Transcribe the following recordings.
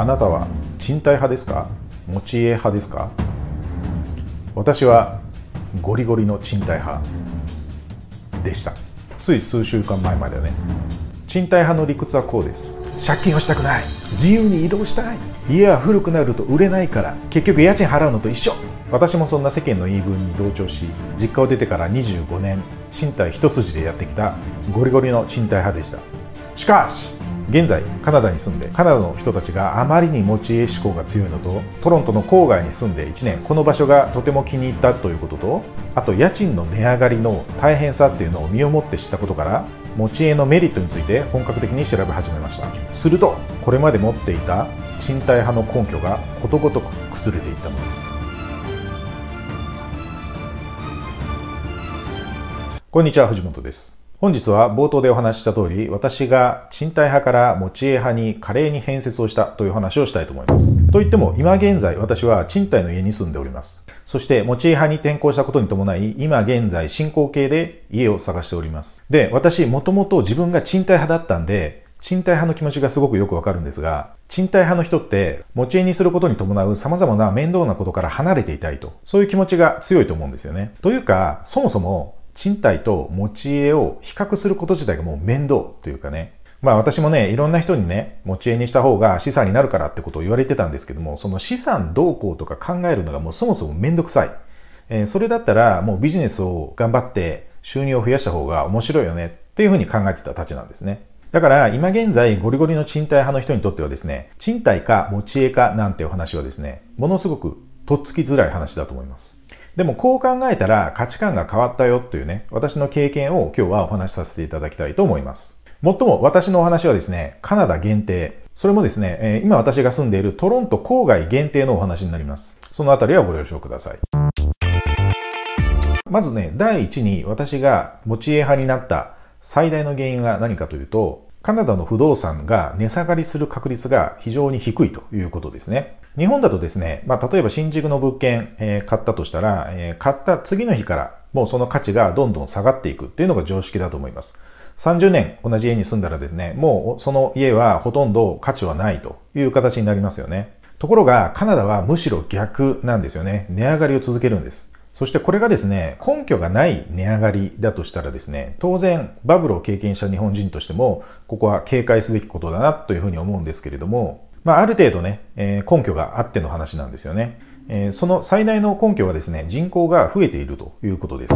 あなたは賃貸派ですか持ち家派ですか私はゴリゴリの賃貸派でしたつい数週間前までね賃貸派の理屈はこうです借金をしたくない自由に移動したい家は古くなると売れないから結局家賃払うのと一緒私もそんな世間の言い分に同調し実家を出てから25年賃貸一筋でやってきたゴリゴリの賃貸派でしたしかし現在カナダに住んでカナダの人たちがあまりに持ち家志向が強いのとトロントの郊外に住んで1年この場所がとても気に入ったということとあと家賃の値上がりの大変さっていうのを身をもって知ったことから持ち家のメリットについて本格的に調べ始めましたするとこれまで持っていた賃貸派の根拠がことごとく崩れていったのですこんにちは藤本です本日は冒頭でお話しした通り、私が賃貸派から持ち家派に華麗に変節をしたという話をしたいと思います。といっても、今現在私は賃貸の家に住んでおります。そして、持ち家派に転校したことに伴い、今現在進行形で家を探しております。で、私、もともと自分が賃貸派だったんで、賃貸派の気持ちがすごくよくわかるんですが、賃貸派の人って持ち家にすることに伴う様々な面倒なことから離れていたいと、そういう気持ちが強いと思うんですよね。というか、そもそも賃貸と持ち家を比較すること自体がもう面倒というかね、まあ私もね、いろんな人にね、持ち家にした方が資産になるからってことを言われてたんですけども、その資産動向とか考えるのがもうそもそも面倒くさい。えー、それだったらもうビジネスを頑張って収入を増やした方が面白いよねっていうふうに考えてたたちなんですね。だから今現在ゴリゴリの賃貸派の人にとってはですね、賃貸か持ち家かなんてお話はですね、ものすごくとっつきづらい話だと思います。でもこう考えたら価値観が変わったよというね、私の経験を今日はお話しさせていただきたいと思います。もっとも私のお話はですね、カナダ限定。それもですね、え今私が住んでいるトロント郊外限定のお話になります。そのあたりはご了承ください。まずね、第一に私が持ち家派になった最大の原因は何かというと、カナダの不動産が値下がりする確率が非常に低いということですね。日本だとですね、まあ、例えば新宿の物件、えー、買ったとしたら、えー、買った次の日からもうその価値がどんどん下がっていくっていうのが常識だと思います。30年同じ家に住んだらですね、もうその家はほとんど価値はないという形になりますよね。ところがカナダはむしろ逆なんですよね。値上がりを続けるんです。そしてこれがですね、根拠がない値上がりだとしたらですね、当然バブルを経験した日本人としても、ここは警戒すべきことだなというふうに思うんですけれども、まあ、ある程度ね、えー、根拠があっての話なんですよね。えー、その最大の根拠はですね、人口が増えているということです。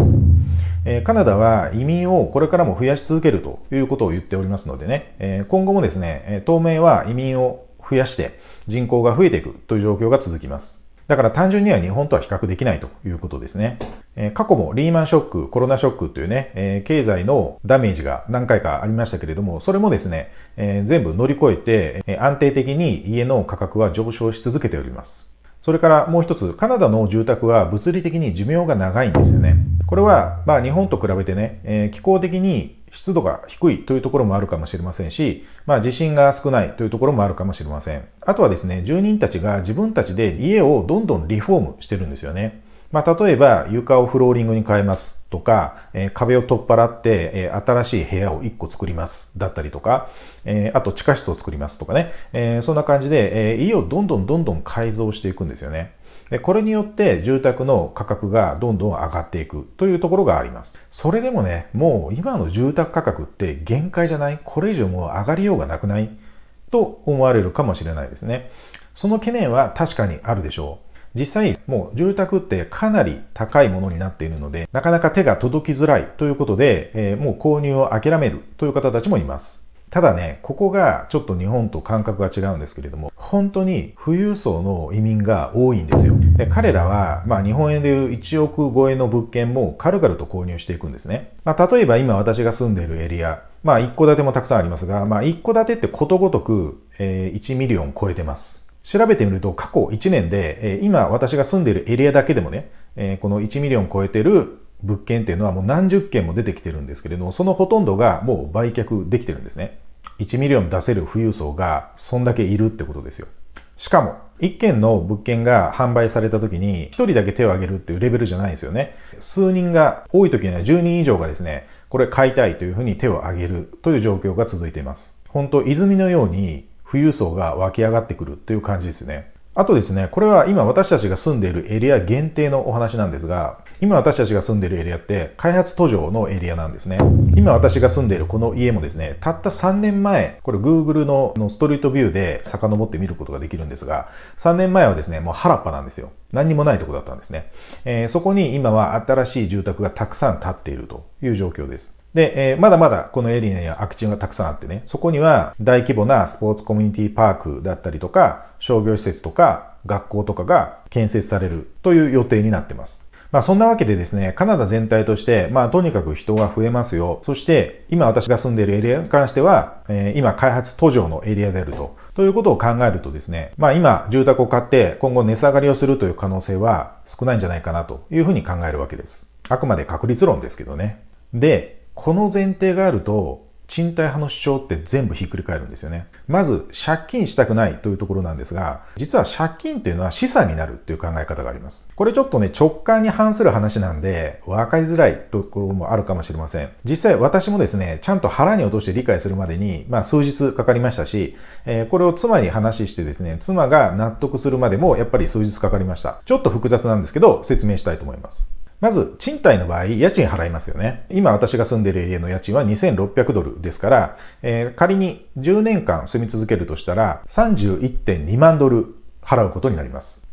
えー、カナダは移民をこれからも増やし続けるということを言っておりますのでね、え今後もですね、当面は移民を増やして人口が増えていくという状況が続きます。だから単純には日本とは比較できないということですね。え過去もリーマンショック、コロナショックというね、え経済のダメージが何回かありましたけれども、それもですね、え全部乗り越えて、え安定的に家の価格は上昇し続けております。それからもう一つ、カナダの住宅は物理的に寿命が長いんですよね。これは、まあ日本と比べてね、え気候的に湿度が低いというところもあるかもしれませんし、まあ地震が少ないというところもあるかもしれません。あとはですね、住人たちが自分たちで家をどんどんリフォームしてるんですよね。まあ、例えば床をフローリングに変えますとか、えー、壁を取っ払って、えー、新しい部屋を1個作りますだったりとか、えー、あと地下室を作りますとかね、えそんな感じで、え家をどんどんどんどん改造していくんですよね。でこれによって住宅の価格がどんどん上がっていくというところがあります。それでもね、もう今の住宅価格って限界じゃないこれ以上もう上がりようがなくないと思われるかもしれないですね。その懸念は確かにあるでしょう。実際、もう住宅ってかなり高いものになっているので、なかなか手が届きづらいということで、えー、もう購入を諦めるという方たちもいます。ただね、ここがちょっと日本と感覚が違うんですけれども、本当に富裕層の移民が多いんですよ。で彼らは、まあ日本円でいう1億超えの物件も軽々と購入していくんですね。まあ例えば今私が住んでいるエリア、まあ一戸建てもたくさんありますが、まあ一戸建てってことごとく、えー、1ミリオン超えてます。調べてみると過去1年で、えー、今私が住んでいるエリアだけでもね、えー、この1ミリオン超えてる物件っていうのはもう何十件も出てきてるんですけれども、そのほとんどがもう売却できてるんですね。1ミリオン出せる富裕層がそんだけいるってことですよ。しかも、1件の物件が販売された時に、1人だけ手を挙げるっていうレベルじゃないですよね。数人が、多い時には10人以上がですね、これ買いたいというふうに手を挙げるという状況が続いています。本当泉のように富裕層が湧き上がってくるという感じですね。あとですね、これは今私たちが住んでいるエリア限定のお話なんですが、今私たちが住んでいるエリアって開発途上のエリアなんですね。今私が住んでいるこの家もですね、たった3年前、これ Google ののストリートビューで遡って見ることができるんですが、3年前はですね、もう原っぱなんですよ。何にもないとこだったんですね。えー、そこに今は新しい住宅がたくさん建っているという状況です。で、えー、まだまだこのエリアにはクチンがたくさんあってね、そこには大規模なスポーツコミュニティパークだったりとか、商業施設とか、学校とかが建設されるという予定になってます。まあそんなわけでですね、カナダ全体として、まあとにかく人が増えますよ。そして、今私が住んでいるエリアに関しては、えー、今開発途上のエリアであると。ということを考えるとですね、まあ今住宅を買って今後値下がりをするという可能性は少ないんじゃないかなというふうに考えるわけです。あくまで確率論ですけどね。で、この前提があると、賃貸派の主張って全部ひっくり返るんですよね。まず、借金したくないというところなんですが、実は借金というのは資産になるという考え方があります。これちょっとね、直感に反する話なんで、分かりづらいところもあるかもしれません。実際私もですね、ちゃんと腹に落として理解するまでに、まあ数日かかりましたし、えー、これを妻に話してですね、妻が納得するまでもやっぱり数日かかりました。ちょっと複雑なんですけど、説明したいと思います。まず、賃貸の場合、家賃払いますよね。今私が住んでいるエリアの家賃は2600ドルですから、えー、仮に10年間住み続けるとしたら、31.2万ドル払うことになります。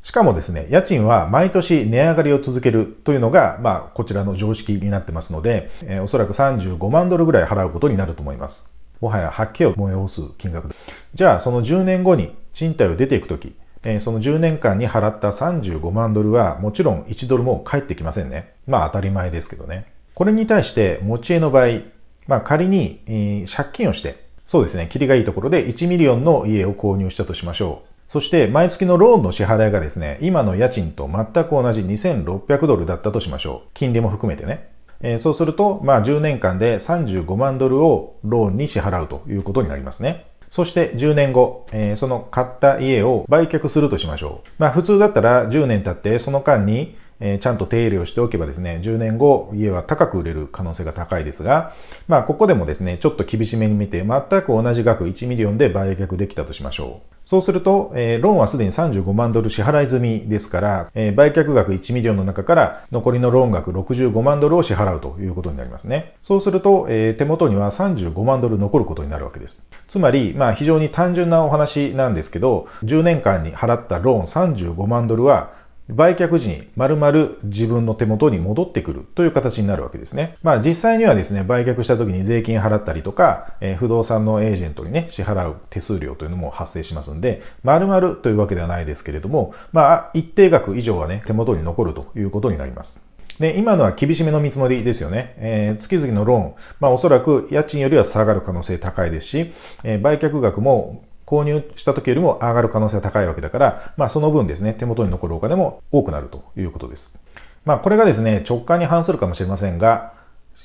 しかもですね、家賃は毎年値上がりを続けるというのが、まあ、こちらの常識になってますので、えー、おそらく35万ドルぐらい払うことになると思います。もはや、はっけを催す金額で。じゃあ、その10年後に賃貸を出ていくとき、えその10年間に払った35万ドルはもちろん1ドルも返ってきませんね。まあ当たり前ですけどね。これに対して持ち家の場合、まあ仮に、え借金をして、そうですね、切りがいいところで1ミリオンの家を購入したとしましょう。そして毎月のローンの支払いがですね、今の家賃と全く同じ2600ドルだったとしましょう。金利も含めてね。えー、そうすると、まあ10年間で35万ドルをローンに支払うということになりますね。そして10年後、えー、その買った家を売却するとしましょう。まあ普通だったら10年経ってその間にえちゃんと手入れをしておけばですね、10年後家は高く売れる可能性が高いですが、まあここでもですね、ちょっと厳しめに見て、全く同じ額1ミリオンで売却できたとしましょう。そうすると、えー、ローンはすでに35万ドル支払い済みですから、えー、売却額1ミリオンの中から残りのローン額65万ドルを支払うということになりますね。そうすると、えー、手元には35万ドル残ることになるわけです。つまり、まあ非常に単純なお話なんですけど、10年間に払ったローン35万ドルは売却時に丸々自分の手元に戻ってくるという形になるわけですね。まあ実際にはですね、売却した時に税金払ったりとか、えー、不動産のエージェントにね、支払う手数料というのも発生しますんで、丸々というわけではないですけれども、まあ一定額以上はね、手元に残るということになります。で、今のは厳しめの見積もりですよね。えー、月々のローン、まあおそらく家賃よりは下がる可能性高いですし、えー、売却額も購入した時よりも上がる可能性が高いわけだから、まあその分ですね、手元に残るお金も多くなるということです。まあこれがですね、直感に反するかもしれませんが、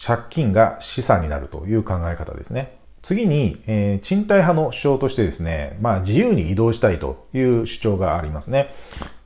借金が資産になるという考え方ですね。次に、えー、賃貸派の主張としてですね、まあ自由に移動したいという主張がありますね。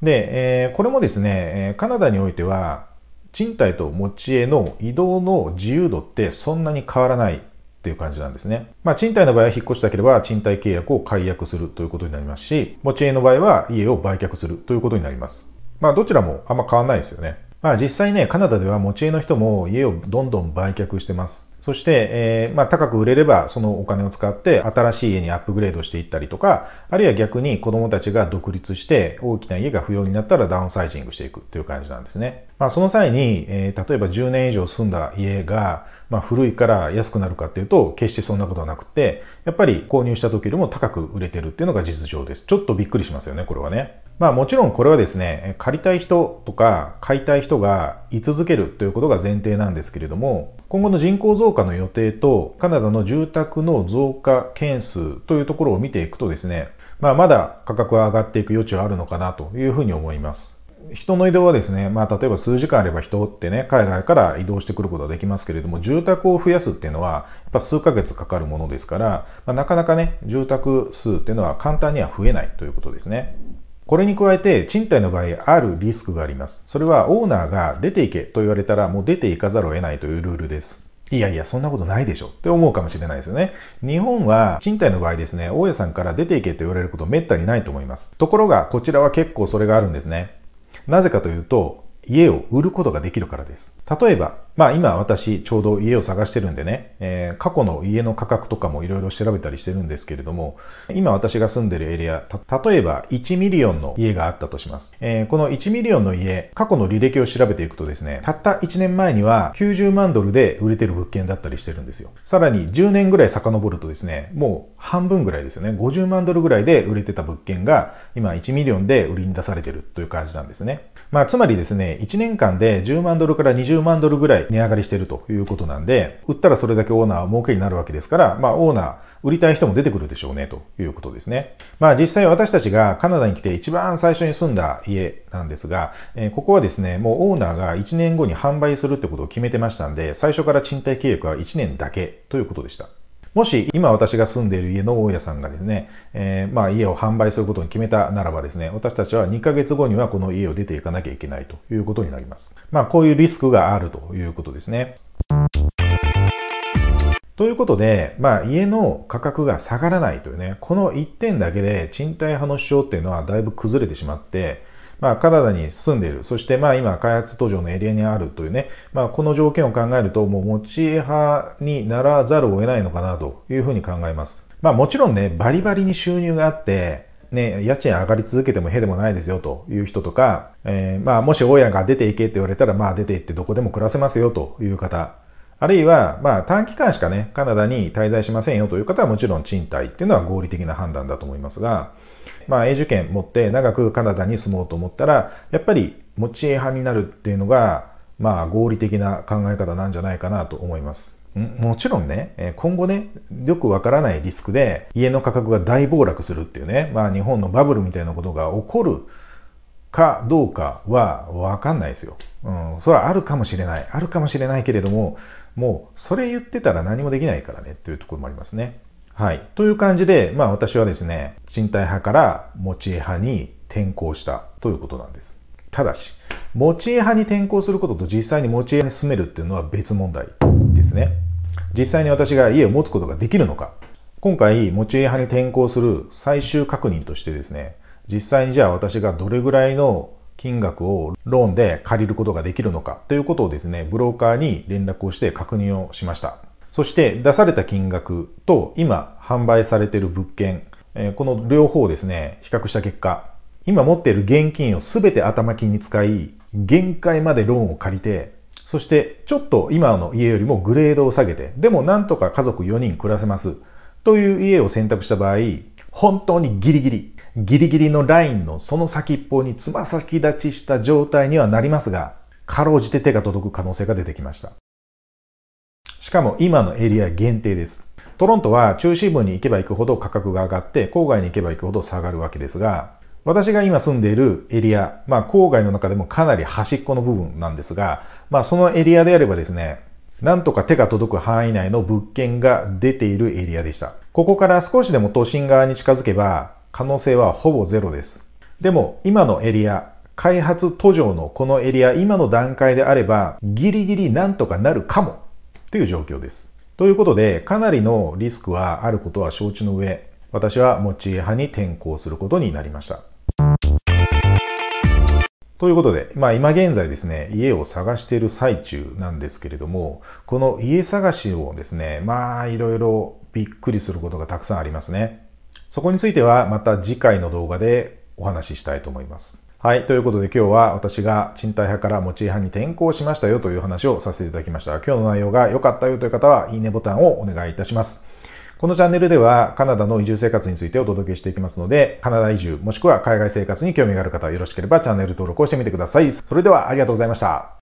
で、えー、これもですね、カナダにおいては、賃貸と持ち家の移動の自由度ってそんなに変わらないっていう感じなんですね。まあ、賃貸の場合は引っ越したければ賃貸契約を解約するということになりますし、持ち家の場合は家を売却するということになります。まあ、どちらもあんま変わんないですよね。まあ実際ね、カナダでは持ち家の人も家をどんどん売却してます。そして、えー、まあ、高く売れれば、そのお金を使って、新しい家にアップグレードしていったりとか、あるいは逆に子供たちが独立して、大きな家が不要になったらダウンサイジングしていくという感じなんですね。まあ、その際に、えー、例えば10年以上住んだ家が、まあ、古いから安くなるかっていうと、決してそんなことはなくて、やっぱり購入した時よりも高く売れてるっていうのが実情です。ちょっとびっくりしますよね、これはね。まあもちろんこれはですね、借りたい人とか買いたい人が居続けるということが前提なんですけれども、今後の人口増加の予定と、カナダの住宅の増加件数というところを見ていくとですね、まあ、まだ価格は上がっていく余地はあるのかなというふうに思います。人の移動はですね、まあ、例えば数時間あれば人ってね、海外から移動してくることはできますけれども、住宅を増やすっていうのは、やっぱ数ヶ月かかるものですから、まあ、なかなかね、住宅数っていうのは簡単には増えないということですね。これに加えて、賃貸の場合、あるリスクがあります。それは、オーナーが出ていけと言われたら、もう出ていかざるを得ないというルールです。いやいや、そんなことないでしょって思うかもしれないですよね。日本は賃貸の場合ですね、大家さんから出ていけと言われることめったにないと思います。ところが、こちらは結構それがあるんですね。なぜかというと、家を売ることができるからです。例えば、まあ今私ちょうど家を探してるんでね、えー、過去の家の価格とかもいろいろ調べたりしてるんですけれども、今私が住んでるエリア、例えば1ミリオンの家があったとします。えー、この1ミリオンの家、過去の履歴を調べていくとですね、たった1年前には90万ドルで売れてる物件だったりしてるんですよ。さらに10年ぐらい遡るとですね、もう半分ぐらいですよね、50万ドルぐらいで売れてた物件が今1ミリオンで売りに出されてるという感じなんですね。まあつまりですね、1年間で10万ドルから20万ドルぐらい値上がりしてるということなんで、売ったらそれだけオーナーは儲けになるわけですから、まあオーナー、売りたい人も出てくるでしょうねということですね。まあ実際私たちがカナダに来て一番最初に住んだ家なんですが、えここはですね、もうオーナーが1年後に販売するってことを決めてましたんで、最初から賃貸契約は1年だけということでした。もし今私が住んでいる家の大家さんがですね、えー、まあ家を販売することに決めたならばですね、私たちは2ヶ月後にはこの家を出ていかなきゃいけないということになります。まあこういうリスクがあるということですね。ということで、まあ、家の価格が下がらないというね、この1点だけで賃貸派の主張っていうのはだいぶ崩れてしまって、まあ、カナダに住んでいる、そしてまあ今開発途上のエリアにあるというね、まあ、この条件を考えると、もう持ち派にならざるを得ないのかなというふうに考えます。まあもちろんね、バリバリに収入があって、ね、家賃上がり続けても屁でもないですよという人とか、えー、まあもし親が出ていけって言われたら、まあ出て行ってどこでも暮らせますよという方、あるいは、まあ短期間しかね、カナダに滞在しませんよという方はもちろん賃貸っていうのは合理的な判断だと思いますが、まあ、永住権持って長くカナダに住もうと思ったら、やっぱり持ち家派になるっていうのが、まあ、合理的な考え方なんじゃないかなと思います。もちろんね、今後ね、よくわからないリスクで、家の価格が大暴落するっていうね、まあ日本のバブルみたいなことが起こるかどうかはわかんないですよ。うん、それはあるかもしれない。あるかもしれないけれども、もうそれ言ってたら何もできないからねっていうところもありますね。はい。という感じで、まあ私はですね、賃貸派から持ち家派に転向したということなんです。ただし、持ち家派に転向することと実際に持ち家に住めるっていうのは別問題ですね。実際に私が家を持つことができるのか。今回、持ち家派に転向する最終確認としてですね、実際にじゃあ私がどれぐらいの金額をローンで借りることができるのかということをですね、ブローカーに連絡をして確認をしました。そして出された金額と今販売されている物件、この両方をですね、比較した結果、今持っている現金を全て頭金に使い、限界までローンを借りて、そしてちょっと今の家よりもグレードを下げて、でもなんとか家族4人暮らせますという家を選択した場合、本当にギリギリ、ギリギリのラインのその先っぽにつま先立ちした状態にはなりますが、かろうじて手が届く可能性が出てきました。しかも今のエリア限定です。トロントは中心部に行けば行くほど価格が上がって、郊外に行けば行くほど下がるわけですが、私が今住んでいるエリア、まあ郊外の中でもかなり端っこの部分なんですが、まあそのエリアであればですね、なんとか手が届く範囲内の物件が出ているエリアでした。ここから少しでも都心側に近づけば可能性はほぼゼロです。でも今のエリア、開発途上のこのエリア、今の段階であればギリギリなんとかなるかもという状況です。ということで、かなりのリスクはあることは承知の上、私は持ち家派に転向することになりました。ということで、まあ今現在ですね、家を探している最中なんですけれども、この家探しをですね、まあいろいろびっくりすることがたくさんありますね。そこについてはまた次回の動画でお話ししたいと思います。はい。ということで今日は私が賃貸派から持ち派に転向しましたよという話をさせていただきました。今日の内容が良かったよという方は、いいねボタンをお願いいたします。このチャンネルではカナダの移住生活についてお届けしていきますので、カナダ移住もしくは海外生活に興味がある方はよろしければチャンネル登録をしてみてください。それではありがとうございました。